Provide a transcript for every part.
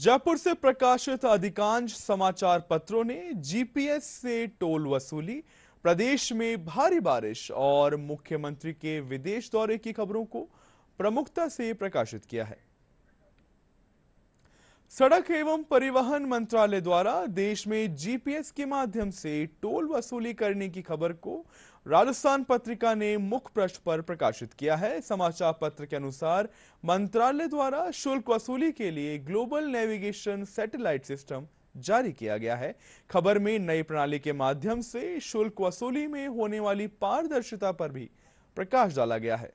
जयपुर से प्रकाशित अधिकांश समाचार पत्रों ने जीपीएस से टोल वसूली प्रदेश में भारी बारिश और मुख्यमंत्री के विदेश दौरे की खबरों को प्रमुखता से प्रकाशित किया है सड़क एवं परिवहन मंत्रालय द्वारा देश में जीपीएस के माध्यम से टोल वसूली करने की खबर को राजस्थान पत्रिका ने मुख्य पृष्ठ पर प्रकाशित किया है समाचार पत्र के अनुसार मंत्रालय द्वारा शुल्क वसूली के लिए ग्लोबल नेविगेशन सैटेलाइट सिस्टम जारी किया गया है खबर में नई प्रणाली के माध्यम से शुल्क वसूली में होने वाली पारदर्शिता पर भी प्रकाश डाला गया है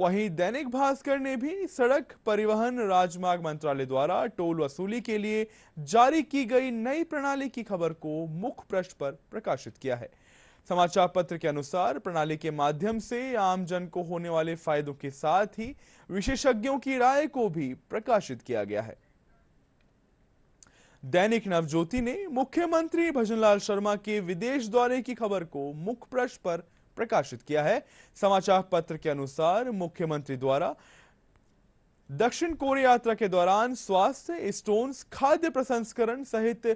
वहीं दैनिक भास्कर ने भी सड़क परिवहन राजमार्ग मंत्रालय द्वारा टोल वसूली के लिए जारी की गई नई प्रणाली की खबर को मुख्य पृष्ठ पर प्रकाशित किया है समाचार पत्र के अनुसार प्रणाली के माध्यम से आम जन को होने वाले फायदों के साथ ही विशेषज्ञों की राय को भी प्रकाशित किया गया है दैनिक नवज्योति ने मुख्यमंत्री भजनलाल शर्मा के विदेश दौरे की खबर को मुख्य पृष्ठ पर प्रकाशित किया है समाचार पत्र के अनुसार मुख्यमंत्री द्वारा दक्षिण कोरिया यात्रा के दौरान स्वास्थ्य स्टोन्स खाद्य प्रसंस्करण सहित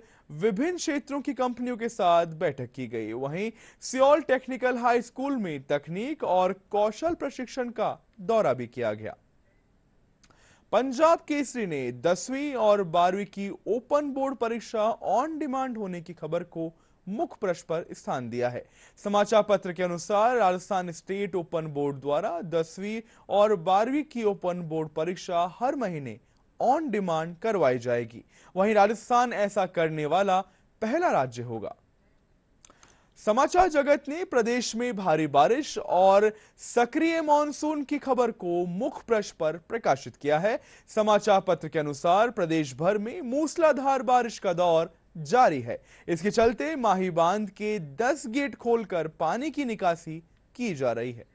विभिन्न क्षेत्रों की कंपनियों के साथ बैठक की गई वहीं सियोल टेक्निकल हाई स्कूल में तकनीक और कौशल प्रशिक्षण का दौरा भी किया गया पंजाब केसरी ने दसवीं और बारहवीं की ओपन बोर्ड परीक्षा ऑन डिमांड होने की खबर को मुख्य प्रश्न पर स्थान दिया है समाचार पत्र के अनुसार राजस्थान स्टेट ओपन बोर्ड द्वारा दसवीं और बारहवीं की ओपन बोर्ड परीक्षा हर महीने ऑन डिमांड करवाई जाएगी वहीं राजस्थान ऐसा करने वाला पहला राज्य होगा समाचार जगत ने प्रदेश में भारी बारिश और सक्रिय मॉनसून की खबर को मुख्य प्रश्न पर प्रकाशित किया है समाचार पत्र के अनुसार प्रदेश भर में मूसलाधार बारिश का दौर जारी है इसके चलते माही बांध के 10 गेट खोलकर पानी की निकासी की जा रही है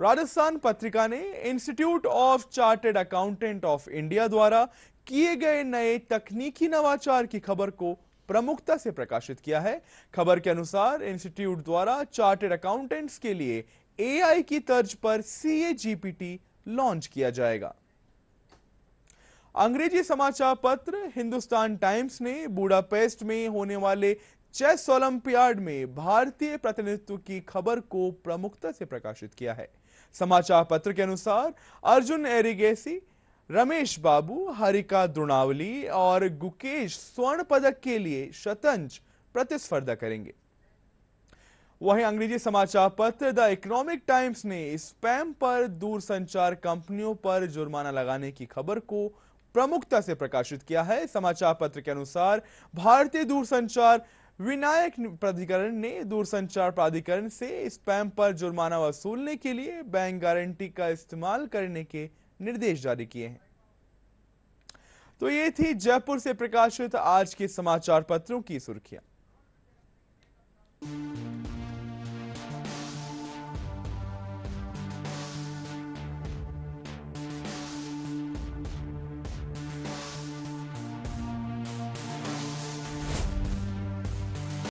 राजस्थान पत्रिका ने Institute of Chartered Accountant of India द्वारा किए गए नए तकनीकी नवाचार की खबर को प्रमुखता से प्रकाशित किया है खबर के अनुसार इंस्टीट्यूट द्वारा चार्टेड अकाउंटेंट्स के लिए एआई की तर्ज पर सीएजीपीटी लॉन्च किया जाएगा अंग्रेजी समाचार पत्र हिंदुस्तान टाइम्स ने बूढ़ापेस्ट में होने वाले चेस ओलंपियाड में भारतीय प्रतिनिधित्व की खबर को प्रमुखता से प्रकाशित किया है समाचार पत्र के अनुसार अर्जुन एरिगेसी रमेश बाबू हरिका द्रुणावली और गुकेश स्वर्ण पदक के लिए शतंज प्रतिस्पर्धा करेंगे वहीं अंग्रेजी समाचार पत्र द इकोनॉमिक टाइम्स ने स्पैम पर दूरसंचार कंपनियों पर जुर्माना लगाने की खबर को प्रमुखता से प्रकाशित किया है समाचार पत्र के अनुसार भारतीय दूरसंचार विनायक प्राधिकरण ने दूरसंचार प्राधिकरण से स्पैम पर जुर्माना वसूलने के लिए बैंक गारंटी का इस्तेमाल करने के निर्देश जारी किए हैं तो ये थी जयपुर से प्रकाशित आज के समाचार पत्रों की सुर्खियां